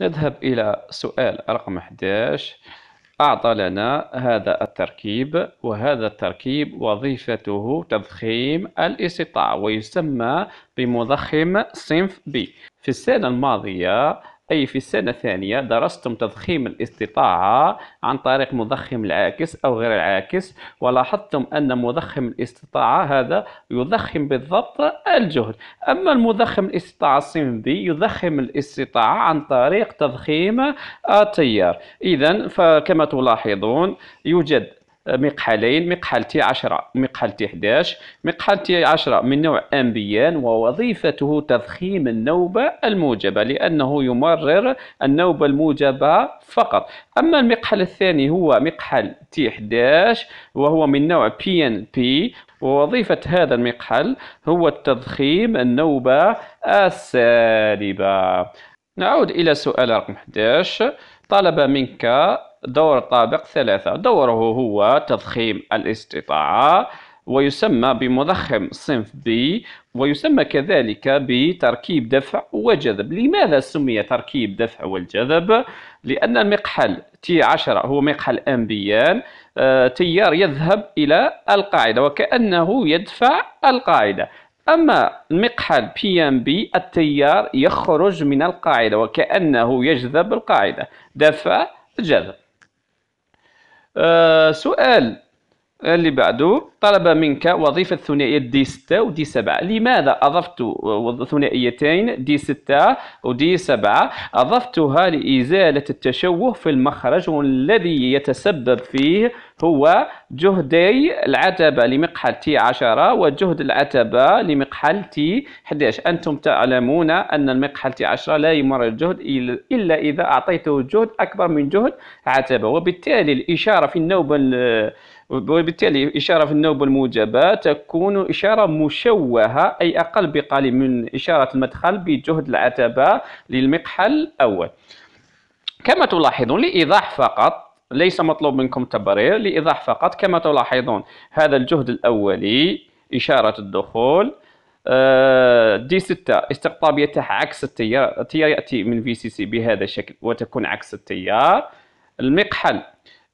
نذهب إلى سؤال رقم 11 أعطى لنا هذا التركيب وهذا التركيب وظيفته تضخيم الاستطاع ويسمى بمضخم صنف B في السنة الماضية أي في السنة الثانية درستم تضخيم الاستطاعة عن طريق مضخم العاكس أو غير العاكس ولاحظتم أن مضخم الاستطاعة هذا يضخم بالضبط الجهد أما المضخم الاستطاعة الصندي يضخم الاستطاعة عن طريق تضخيم التيار إذا فكما تلاحظون يوجد مقحلين مقحل تي 10 مقحل تي 11 مقحل تي 10 من نوع أمبيان ووظيفته تضخيم النوبة الموجبة لأنه يمرر النوبة الموجبة فقط أما المقحل الثاني هو مقحل تي 11 وهو من نوع بي ان بي ووظيفة هذا المقحل هو التضخيم النوبة السالبة نعود إلى سؤال رقم 11 طلب منك دور طابق ثلاثة دوره هو تضخيم الاستطاعة ويسمى بمضخم صنف بي ويسمى كذلك بتركيب دفع وجذب لماذا سمي تركيب دفع والجذب؟ لأن المقحل تي عشرة هو مقحل أمبيان آه، تيار يذهب إلى القاعدة وكأنه يدفع القاعدة أما المقحل بي ام بي التيار يخرج من القاعدة وكأنه يجذب القاعدة دفع جذب آه، سؤال اللي بعده طلب منك وظيفة ثنائية دي 6 ودي 7 لماذا أضفت ثنائيتين دي 6 ودي 7 أضفتها لإزالة التشوه في المخرج والذي يتسبب فيه هو جهدي العتبة لمقحل تي 10 وجهد العتبة لمقحل تي 11 أنتم تعلمون أن المقحل تي 10 لا يمر الجهد إلا إذا أعطيته جهد أكبر من جهد عتبة وبالتالي الإشارة في النوبة وبالتالي إشارة في النوبة الذنوب الموجبة تكون إشارة مشوهة أي أقل بقليل من إشارة المدخل بجهد العتبة للمقحل الأول كما تلاحظون لإيضاح فقط ليس مطلوب منكم تبرير لإيضاح فقط كما تلاحظون هذا الجهد الأولي إشارة الدخول آه، دي 6 استقطاب يتح عكس التيار التيار يأتي من في سي سي بهذا الشكل وتكون عكس التيار المقحل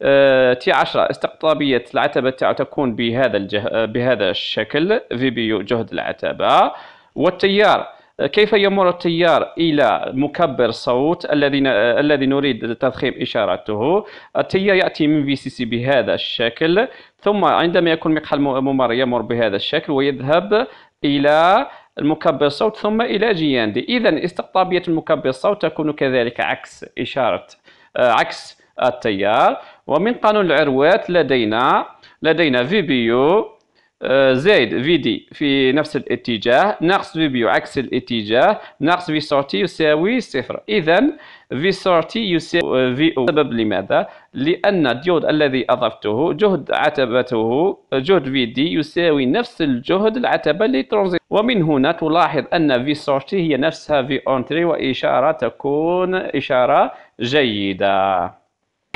آه، تي 10 استقطابيه العتبه تاعو تكون بهذا الجه... آه، بهذا الشكل في بي يو جهد العتبه والتيار آه، كيف يمر التيار الى مكبر صوت الذي الذي نريد تضخيم اشارته التيار ياتي من في سي سي بهذا الشكل ثم عندما يكون مقحل ممر يمر بهذا الشكل ويذهب الى المكبر الصوت ثم الى جي اذا استقطابيه المكبر الصوت تكون كذلك عكس اشاره عكس التيار ومن قانون العروات لدينا لدينا في بي يو زائد في دي في نفس الاتجاه ناقص في بيو عكس الاتجاه ناقص في سورتي يساوي صفر اذا في سورتي يساوي في او سبب لماذا لان الديود الذي اضفته جهد عتبته جهد في دي يساوي نفس الجهد العتبه للترانزيت ومن هنا تلاحظ ان في سورتي هي نفسها في اونتري واشاره تكون اشاره جيده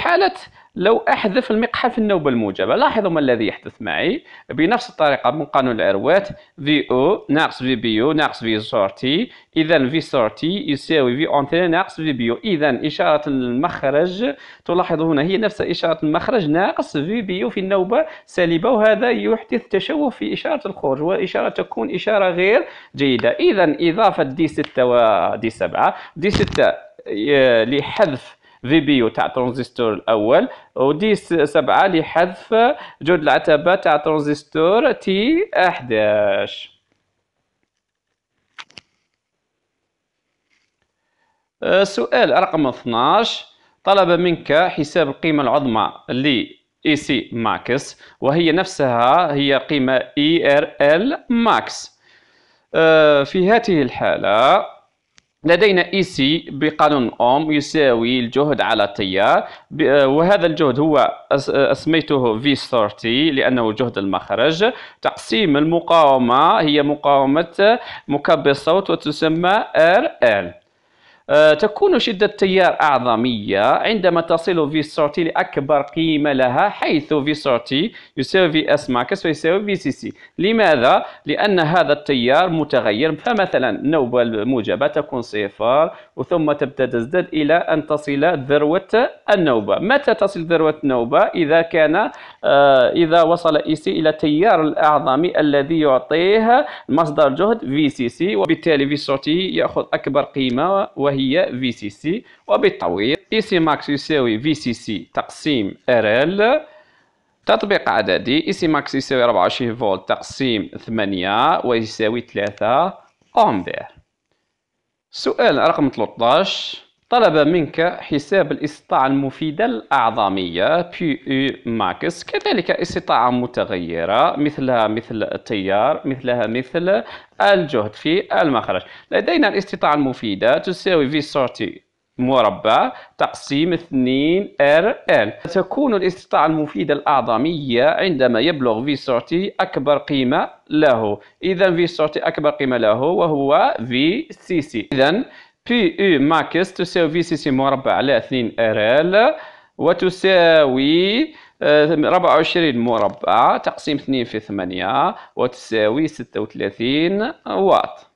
حالة لو أحذف المقحف النوبة الموجبة لاحظوا ما الذي يحدث معي بنفس الطريقة من قانون العروات في أو ناقص في بيو ناقص في سورتي إذا في سورتي يساوي في أونتين ناقص في بيو إذا إشارة المخرج تلاحظ هنا هي نفس إشارة المخرج ناقص في بيو في النوبة سالبة وهذا يحدث تشوه في إشارة الخروج والإشارة تكون إشارة غير جيدة إذا إضافة دي 6 ودي 7 دي 6 لحذف في بي تاع ترانزستور الاول ودي سبعة لحذف جهد العتبه تاع ترانزستور تي 11 أه، سؤال رقم 12 طلب منك حساب القيمة العظمى اي سي e ماكس وهي نفسها هي قيمة اي ار ال ماكس أه، في هذه الحالة لدينا اي e سي بقانون اوم يساوي الجهد على التيار آه، وهذا الجهد هو آه، اسميته في سورتي لانه جهد المخرج تقسيم المقاومه هي مقاومه مكبر الصوت وتسمى ار ال آه، تكون شدة التيار أعظمية عندما تصل في سورتي لأكبر قيمة لها حيث في سورتي يساوي في اس ماكس فيساوي في سي سي لماذا؟ لأن هذا التيار متغير فمثلا النوبة الموجبة تكون صفر وثم تبدأ تزداد إلى أن تصل ذروة النوبة متى تصل ذروة النوبة إذا كان آه، إذا وصل إي سي إلى التيار الأعظمي الذي يعطيه مصدر جهد في سي سي وبالتالي في سوتي يأخذ أكبر قيمة وهي في سي سي وبالطويل إي سي ماكس يساوي في سي سي تقسيم ار ال تطبيق عددي إي سي ماكس يساوي 24 فولت تقسيم 8 ويساوي 3 أمبير سؤال رقم 13 طلب منك حساب الاستطاعة المفيدة الأعظمية بي ماكس e كذلك استطاعة متغيرة مثلها مثل التيار مثلها مثل الجهد في المخرج لدينا الاستطاعة المفيدة تساوي في سورتي مربع تقسيم 2 ار ان تكون الاستطاعة المفيدة الأعظمية عندما يبلغ في سورتي أكبر قيمة له إذا في سورتي أكبر قيمة له وهو في سي سي إذا بي او ماكس تساوي في سي سي مربع على 2 ار ال وتساوي 24 آه، مربع تقسيم 2 في 8 وتساوي 36 واط